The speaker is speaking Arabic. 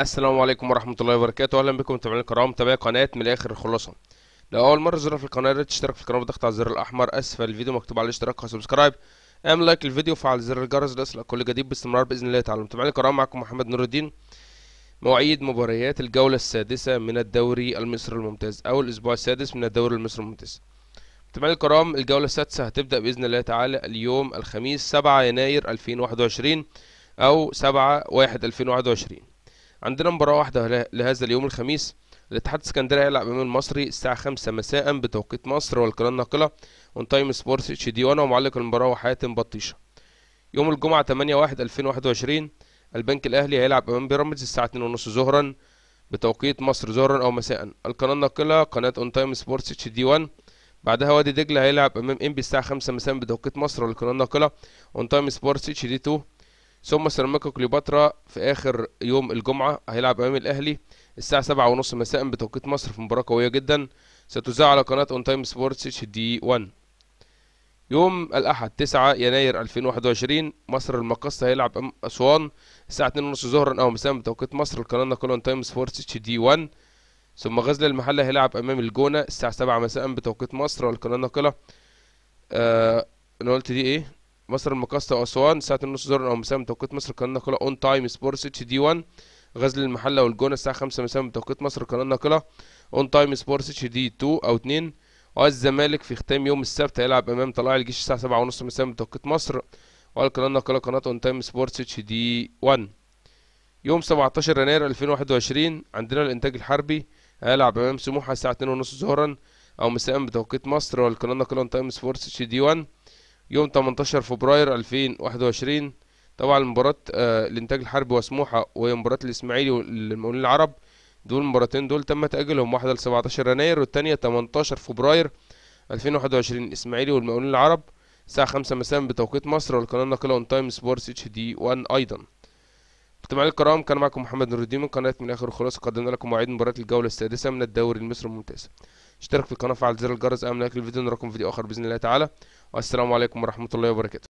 السلام عليكم ورحمة الله وبركاته أهلا بكم متابعين الكرام متابعي قناة من الآخر الخلاصة لو أول مرة زرنا في القناة ريت تشترك في القناة بالضغط على الزر الأحمر أسفل الفيديو مكتوب عليه اشتراك وسبسكرايب اعمل لايك للفيديو وفعل زر الجرس ليصلك كل جديد باستمرار بإذن الله تعالى متابعين الكرام معكم محمد نور الدين مواعيد مباريات الجولة السادسة من الدوري المصري الممتاز أو الأسبوع السادس من الدوري المصري الممتاز متابعين الكرام الجولة السادسة هتبدأ بإذن الله تعالى اليوم الخميس 7 يناير 2021 أو 7 1 2021 عندنا مباراة واحدة لهذا اليوم الخميس الاتحاد الاسكندري هيلعب امام المصري الساعة 5 مساء بتوقيت مصر والقناة الناقلة اون تايم سبورتس اتش دي وانا ومعلق المباراة وحاتم بطيشة. يوم الجمعة 8 1 2021 البنك الاهلي هيلعب امام بيراميدز الساعة 2:30 ظهرا بتوقيت مصر ظهرا او مساء. القناة الناقلة قناة اون تايم سبورتس اتش دي 1 بعدها وادي دجلة هيلعب امام انبي الساعة 5 مساء بتوقيت مصر والقناة الناقلة اون تايم سبورتس اتش دي 2 ثم سيراميكا كليوباترا في آخر يوم الجمعة هيلعب أمام الأهلي الساعة سبعة ونص مساء بتوقيت مصر في مباراة قوية جدا ستذاع على قناة أون تايم سبورتس اتش دي 1 يوم الأحد 9 يناير 2021 مصر المقص هيلعب امام أسوان الساعة 2:30 ظهرا أو مساء بتوقيت مصر القناة النقالة أون تايم سبورتس اتش دي 1 ثم غزل المحلة هيلعب أمام الجونة الساعة 7 مساء بتوقيت مصر والقناة الناقله آه أنا قلت دي إيه مصر المقاصة وأسوان ساعة النص ظهرا أو مساء بتوقيت مصر قناة الناقلة أون تايم سبورتس اتش دي 1 غزل المحلة والجونة الساعة 5 مساء بتوقيت مصر القناة الناقلة أون تايم سبورتس اتش دي 2 أو 2 والزمالك في ختام يوم السبت هيلعب أمام طلائع الجيش الساعة 7 ونص مساء بتوقيت مصر والقناة الناقلة قناة أون تايم سبورتس اتش دي 1 يوم 17 يناير 2021 عندنا الإنتاج الحربي هيلعب أمام سموحة الساعة 2 ونص ظهرا أو مساء بتوقيت مصر والقناة الناقلة أون تايم سبورتس اتش دي 1 يوم 18 فبراير 2021 طبعا مباراة الانتاج آه، الحربي وسموحة وهي مباراة الاسماعيلي والمقاولين العرب دول المباراتين دول تم تأجيلهم واحدة ل 17 يناير والتانية 18 فبراير 2021 الاسماعيلي والمقاولين العرب الساعة 5 مساء بتوقيت مصر والقناة الناقلة اون تايم سبورتس اتش دي 1 ايضا مجتمعي الكرام كان معكم محمد نور الدين من قناة من اخر خلاص قدمنا لكم مواعيد مباريات الجولة السادسة من الدوري المصري الممتاز اشترك في القناة وفعل زر الجرس اعمل لك الفيديو نراكم في فيديو اخر باذن الله تعالى والسلام عليكم ورحمة الله وبركاته